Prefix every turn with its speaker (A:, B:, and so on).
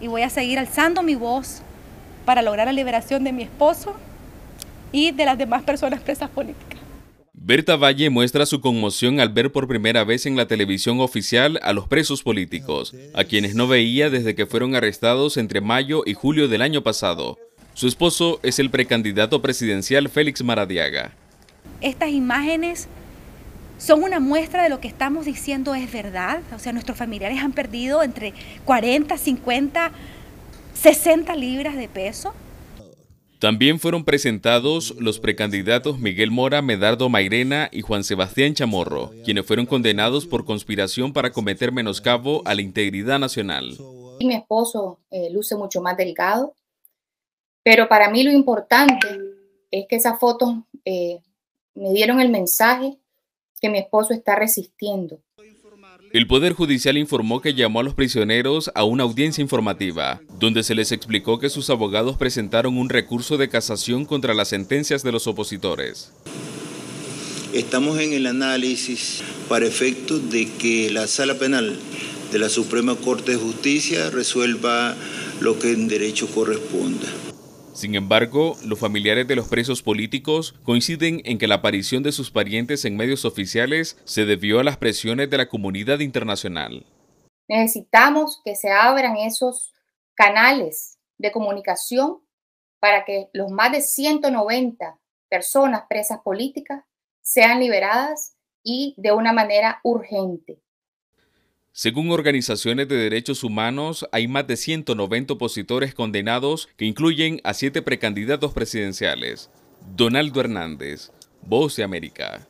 A: y voy a seguir alzando mi voz para lograr la liberación de mi esposo y de las demás personas presas políticas.
B: Berta Valle muestra su conmoción al ver por primera vez en la televisión oficial a los presos políticos, a quienes no veía desde que fueron arrestados entre mayo y julio del año pasado. Su esposo es el precandidato presidencial Félix Maradiaga.
A: Estas imágenes son una muestra de lo que estamos diciendo es verdad. O sea, nuestros familiares han perdido entre 40, 50, 60 libras de peso.
B: También fueron presentados los precandidatos Miguel Mora, Medardo Mairena y Juan Sebastián Chamorro, quienes fueron condenados por conspiración para cometer menoscabo a la integridad nacional.
A: Mi esposo eh, luce mucho más delgado, pero para mí lo importante es que esas fotos eh, me dieron el mensaje que mi esposo está resistiendo.
B: El Poder Judicial informó que llamó a los prisioneros a una audiencia informativa, donde se les explicó que sus abogados presentaron un recurso de casación contra las sentencias de los opositores.
C: Estamos en el análisis para efectos de que la sala penal de la Suprema Corte de Justicia resuelva lo que en derecho corresponda.
B: Sin embargo, los familiares de los presos políticos coinciden en que la aparición de sus parientes en medios oficiales se debió a las presiones de la comunidad internacional.
A: Necesitamos que se abran esos canales de comunicación para que los más de 190 personas presas políticas sean liberadas y de una manera urgente.
B: Según organizaciones de derechos humanos, hay más de 190 opositores condenados que incluyen a siete precandidatos presidenciales. Donaldo Hernández, Voz de América.